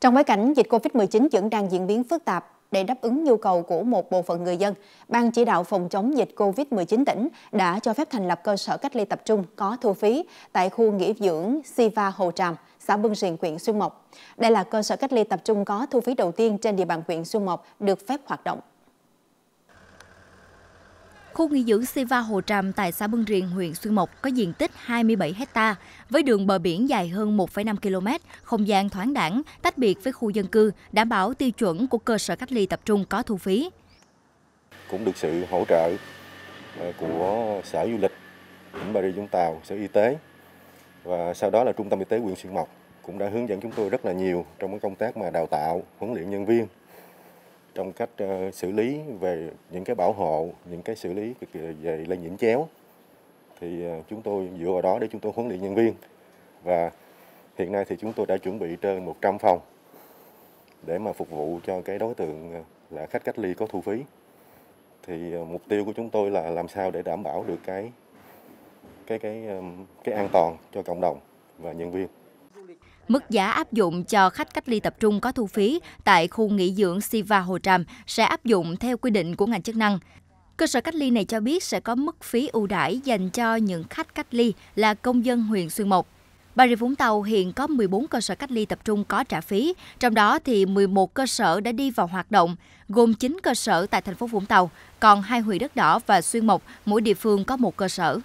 Trong bối cảnh dịch COVID-19 vẫn đang diễn biến phức tạp, để đáp ứng nhu cầu của một bộ phận người dân, Ban chỉ đạo phòng chống dịch COVID-19 tỉnh đã cho phép thành lập cơ sở cách ly tập trung có thu phí tại khu nghỉ dưỡng Siva Hồ Tràm, xã Bưng Riền, huyện Xuyên Mộc. Đây là cơ sở cách ly tập trung có thu phí đầu tiên trên địa bàn huyện Xuyên Mộc được phép hoạt động. Khu nghỉ dưỡng Siva Hồ Tràm tại xã Bưng Riền, huyện Xuyên Mộc có diện tích 27 hecta với đường bờ biển dài hơn 1,5 km, không gian thoáng đẳng, tách biệt với khu dân cư, đảm bảo tiêu chuẩn của cơ sở cách ly tập trung có thu phí. Cũng được sự hỗ trợ ờ, của Sở Du lịch tỉnh Bà Rịa Vũng Tàu, Sở Y tế và sau đó là Trung tâm Y tế huyện Xuyên Mộc cũng đã hướng dẫn chúng tôi rất là nhiều trong công tác mà đào tạo, huấn luyện nhân viên trong cách ờ, xử lý về những cái bảo hộ, những cái xử lý về lây nhiễm chéo. Thì ờ, chúng tôi dựa vào đó để chúng tôi huấn luyện nhân viên. Và hiện nay thì chúng tôi đã chuẩn bị trên 100 phòng để mà phục vụ cho cái đối tượng ờ, là khách cách ly có thu phí. Thì mục tiêu của chúng tôi là làm sao để đảm bảo được cái cái cái cái an toàn cho cộng đồng và nhân viên. Mức giá áp dụng cho khách cách ly tập trung có thu phí tại khu nghỉ dưỡng Siva Hồ Tràm sẽ áp dụng theo quy định của ngành chức năng. Cơ sở cách ly này cho biết sẽ có mức phí ưu đãi dành cho những khách cách ly là công dân huyện Xuyên Mộc. Bà Rịa Vũng Tàu hiện có 14 cơ sở cách ly tập trung có trả phí, trong đó thì 11 cơ sở đã đi vào hoạt động, gồm 9 cơ sở tại thành phố Vũng Tàu, còn hai huyện đất đỏ và Xuyên Mộc, mỗi địa phương có một cơ sở.